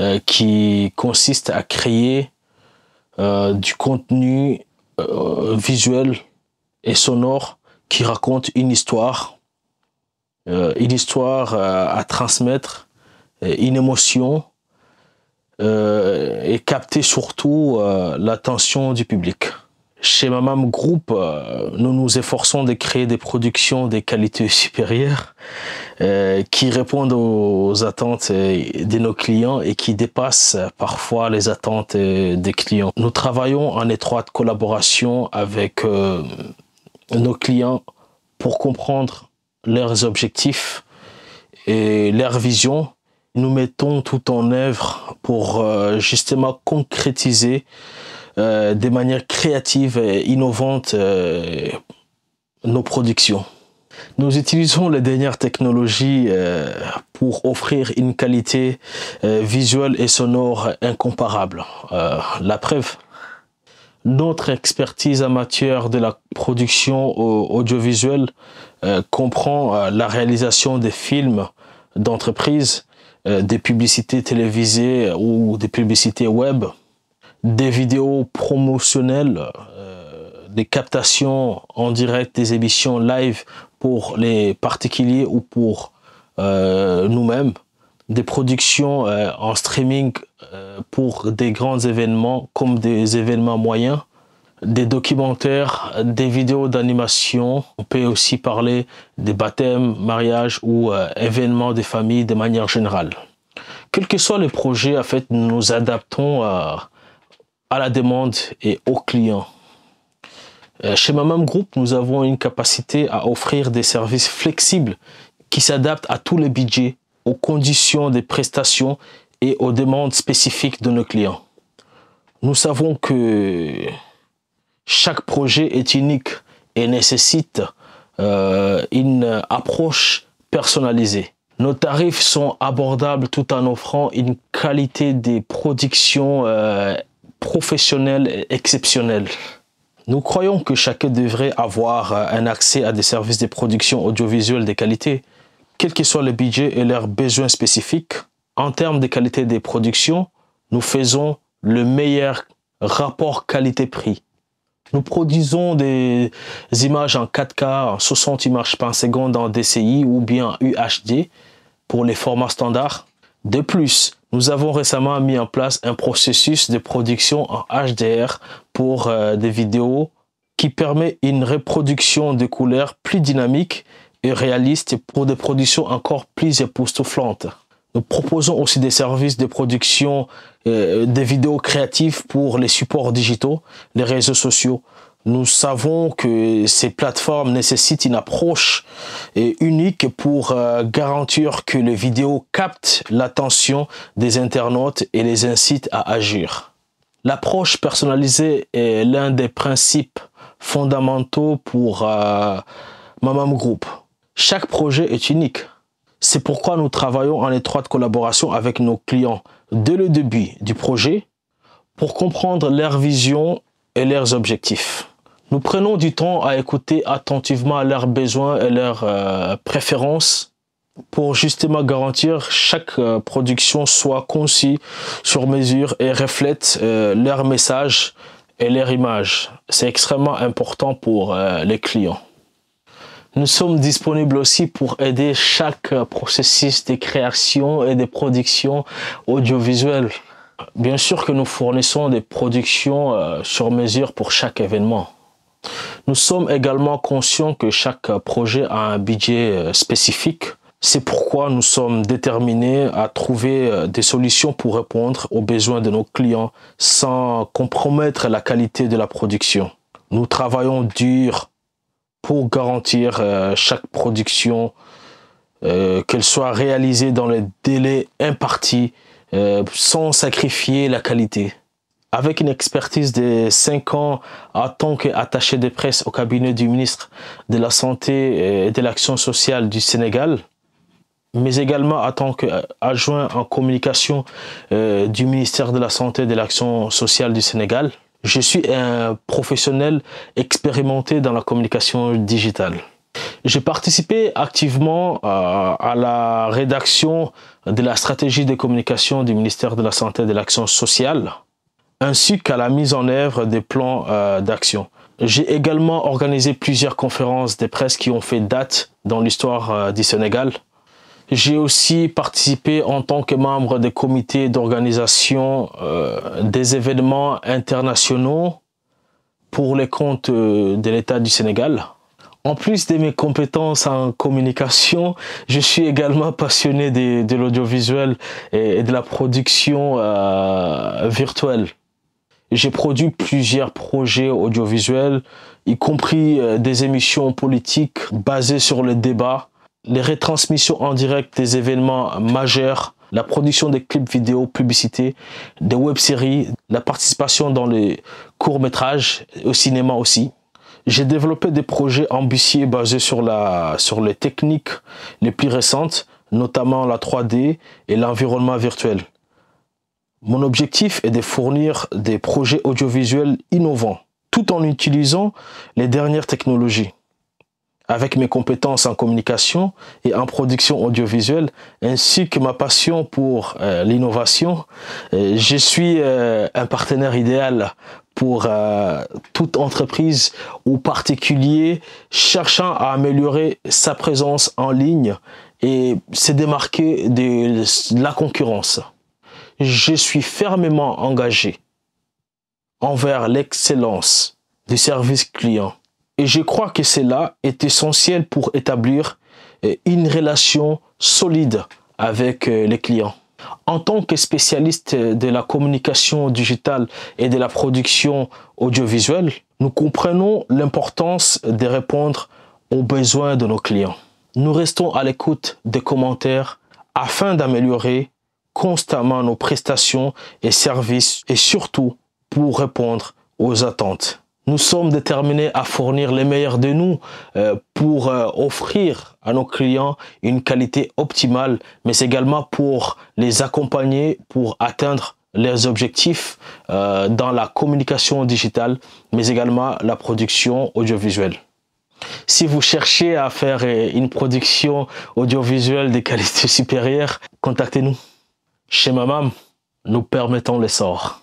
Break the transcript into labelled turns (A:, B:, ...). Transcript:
A: Euh, qui consiste à créer euh, du contenu euh, visuel et sonore qui raconte une histoire, une histoire à transmettre, une émotion et capter surtout l'attention du public. Chez Mamam Group, euh, nous nous efforçons de créer des productions de qualité supérieure euh, qui répondent aux attentes euh, de nos clients et qui dépassent parfois les attentes des clients. Nous travaillons en étroite collaboration avec nos clients pour comprendre leurs objectifs et leur vision. Nous mettons tout en œuvre pour justement concrétiser euh, de manière créative et innovante euh, nos productions. Nous utilisons les dernières technologies euh, pour offrir une qualité visuelle et sonore incomparable. la preuve, notre expertise en matière de la production audiovisuelle comprend la réalisation des films d'entreprises, des publicités télévisées ou des publicités web, des vidéos promotionnelles, euh, des captations en direct, des émissions live pour les particuliers ou pour euh, nous-mêmes, des productions euh, en streaming pour des grands événements comme des événements moyens, des documentaires, des vidéos d'animation. On peut aussi parler des baptêmes, mariages ou événements des familles de manière générale. Quel que soit le projet, en fait, nous nous adaptons à à la demande et aux clients. Euh, chez Mamam Group, nous avons une capacité à offrir des services flexibles qui s'adaptent à tous les budgets, aux conditions des prestations et aux demandes spécifiques de nos clients. Nous savons que chaque projet est unique et nécessite euh, une approche personnalisée. Nos tarifs sont abordables tout en offrant une qualité des productions euh, professionnels exceptionnel Nous croyons que chacun devrait avoir euh, un accès à des services de production audiovisuelle de qualité, quel que soit le budget et leurs besoins spécifiques. En termes de qualité des productions, nous faisons le meilleur rapport qualité-prix. Nous produisons des images en 4K, 60 images par seconde en DCI ou bien UHD pour les formats standards. De plus, nous avons récemment mis en place un processus de production en HDR pour euh, des vidéos qui permet une reproduction de couleurs plus dynamique et réaliste pour des productions encore plus époustouflantes. Nous proposons aussi des services de production euh, de vidéos créatives pour les supports digitaux, les réseaux sociaux, nous savons que ces plateformes nécessitent une approche euh, unique pour euh, garantir que les vidéos captent l'attention des internautes et les incitent à agir. L'approche personnalisée est l'un des principes fondamentaux pour ma euh, Mamam Group. Chaque projet est unique. C'est pourquoi nous travaillons en étroite collaboration avec nos clients dès le début du projet pour comprendre leur vision et leurs objectifs. Nous prenons du temps à écouter attentivement leurs besoins et leurs euh, préférences pour justement garantir chaque euh, production soit concis sur mesure et reflète euh, leur message et leur image. C'est extrêmement important pour les clients. Nous sommes disponibles aussi pour aider chaque processus de création et de production audiovisuelle. Bien sûr que nous fournissons des productions sur mesure pour chaque événement. Nous sommes également conscients que chaque projet a un budget euh, spécifique. C'est pourquoi nous sommes déterminés à trouver euh, des solutions pour répondre aux besoins de nos clients sans compromettre la qualité de la production. Nous travaillons dur pour garantir euh, chaque production, qu'elle soit réalisée dans les délais impartis, sans sacrifier la qualité avec une expertise de 5 ans en tant qu'attaché de presse au cabinet du ministre de la Santé et de l'Action sociale du Sénégal, mais également en tant qu'adjoint euh, en communication euh, du ministère de la Santé et de l'Action sociale du Sénégal. Je suis un professionnel expérimenté dans la communication digitale. J'ai participé activement euh, à la rédaction de la stratégie de communication du ministère de la Santé et de l'Action sociale ainsi qu'à la mise en œuvre des plans euh, d'action. J'ai également organisé plusieurs conférences des presses qui ont fait date dans l'histoire euh, du Sénégal. J'ai aussi participé en tant que membre des comités d'organisation euh, des événements internationaux pour les comptes de l'État du Sénégal. En plus de mes compétences en communication, je suis également passionné de, l'audiovisuel et, de la production virtuelle. J'ai produit plusieurs projets audiovisuels, y compris euh, des émissions politiques basées sur le débat, les retransmissions en direct des événements majeurs, la production des clips vidéo, publicités, des web-séries, la participation dans les courts-métrages, au cinéma aussi. J'ai développé des projets ambitieux basés sur, la, sur les techniques les plus récentes, notamment la 3D et l'environnement virtuel. Mon objectif est de fournir des projets audiovisuels innovants, tout en utilisant les dernières technologies. Avec mes compétences en communication et en production audiovisuelle, ainsi que ma passion pour euh, l'innovation, euh, je suis euh, un partenaire idéal pour toute entreprise ou particulier cherchant à améliorer sa présence en ligne et se démarquer de la concurrence je suis fermement engagé envers l'excellence du service client. Et je crois que cela est essentiel pour établir euh, une relation solide avec euh, les clients. En tant que spécialiste euh, de la communication digitale et de la production audiovisuelle, nous comprenons l'importance de répondre aux besoins de nos clients. Nous restons à l'écoute des commentaires afin d'améliorer constamment nos prestations et services et surtout pour répondre aux attentes. Nous sommes déterminés à fournir les meilleurs de nous euh, pour euh, offrir à nos clients une qualité optimale, mais également pour les accompagner pour atteindre leurs objectifs euh, dans la communication digitale, mais également la production audiovisuelle. Si vous cherchez à faire une production audiovisuelle de qualité supérieure, contactez-nous. Chez ma maman, nous permettons l'essor.